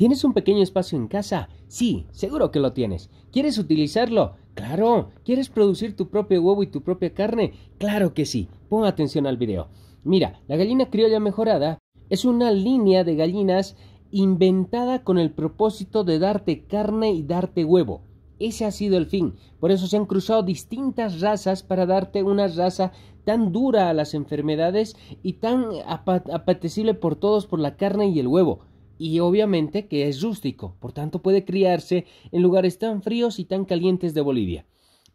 ¿Tienes un pequeño espacio en casa? Sí, seguro que lo tienes. ¿Quieres utilizarlo? Claro. ¿Quieres producir tu propio huevo y tu propia carne? Claro que sí. Pon atención al video. Mira, la gallina criolla mejorada es una línea de gallinas inventada con el propósito de darte carne y darte huevo. Ese ha sido el fin. Por eso se han cruzado distintas razas para darte una raza tan dura a las enfermedades y tan apetecible por todos por la carne y el huevo y obviamente que es rústico, por tanto puede criarse en lugares tan fríos y tan calientes de Bolivia.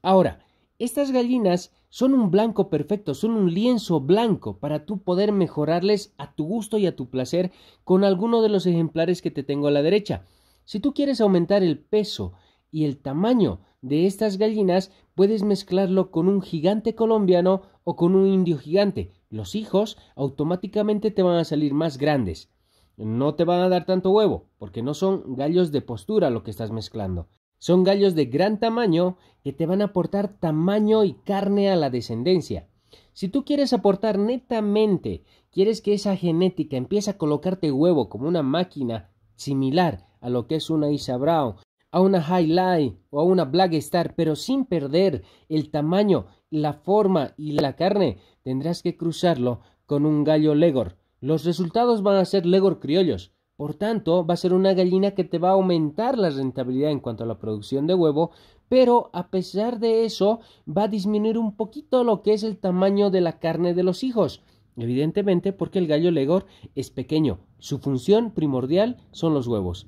Ahora, estas gallinas son un blanco perfecto, son un lienzo blanco para tú poder mejorarles a tu gusto y a tu placer con alguno de los ejemplares que te tengo a la derecha. Si tú quieres aumentar el peso y el tamaño de estas gallinas, puedes mezclarlo con un gigante colombiano o con un indio gigante. Los hijos automáticamente te van a salir más grandes no te van a dar tanto huevo, porque no son gallos de postura lo que estás mezclando. Son gallos de gran tamaño que te van a aportar tamaño y carne a la descendencia. Si tú quieres aportar netamente, quieres que esa genética empiece a colocarte huevo como una máquina similar a lo que es una Isa Brown, a una Line o a una Black Star, pero sin perder el tamaño, la forma y la carne, tendrás que cruzarlo con un gallo Legor los resultados van a ser legor criollos. Por tanto, va a ser una gallina que te va a aumentar la rentabilidad en cuanto a la producción de huevo, pero a pesar de eso va a disminuir un poquito lo que es el tamaño de la carne de los hijos. Evidentemente porque el gallo legor es pequeño. Su función primordial son los huevos.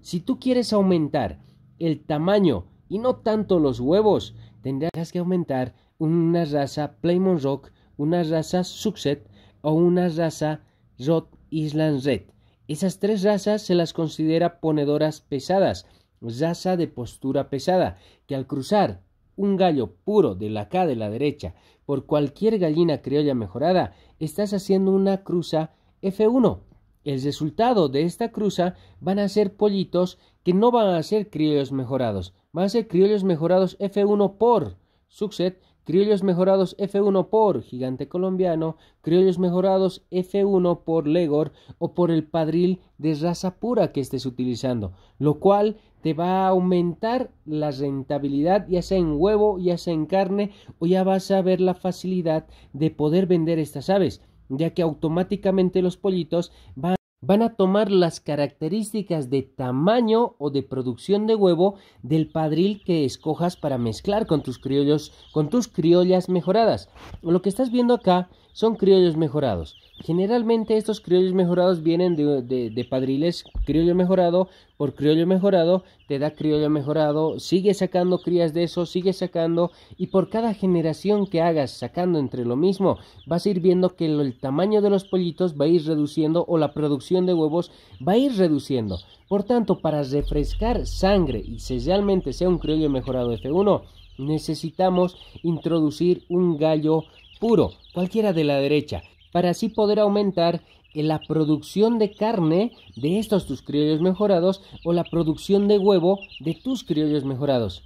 Si tú quieres aumentar el tamaño y no tanto los huevos, tendrás que aumentar una raza Playmon Rock, una raza Sucset o una raza Rot Island Red. Esas tres razas se las considera ponedoras pesadas, raza de postura pesada, que al cruzar un gallo puro de la K de la derecha por cualquier gallina criolla mejorada, estás haciendo una cruza F1. El resultado de esta cruza van a ser pollitos que no van a ser criollos mejorados, van a ser criollos mejorados F1 por sucet. Criollos mejorados F1 por Gigante Colombiano, criollos mejorados F1 por Legor o por el padril de raza pura que estés utilizando, lo cual te va a aumentar la rentabilidad ya sea en huevo, ya sea en carne o ya vas a ver la facilidad de poder vender estas aves, ya que automáticamente los pollitos van van a tomar las características de tamaño o de producción de huevo del padril que escojas para mezclar con tus criollos, con tus criollas mejoradas. Lo que estás viendo acá son criollos mejorados. Generalmente estos criollos mejorados vienen de, padriles criollo mejorado por criollo mejorado, te da criollo mejorado, sigue sacando crías de eso, sigue sacando y por cada generación que hagas sacando entre lo mismo, vas a ir viendo que el, tamaño de los pollitos va a ir reduciendo o la producción de huevos va a ir reduciendo. Por tanto, para refrescar sangre y si realmente sea un criollo mejorado F1, necesitamos introducir un gallo puro, cualquiera de la derecha, para así poder aumentar eh, la producción de carne de estos tus criollos mejorados o la producción de huevo de tus criollos mejorados.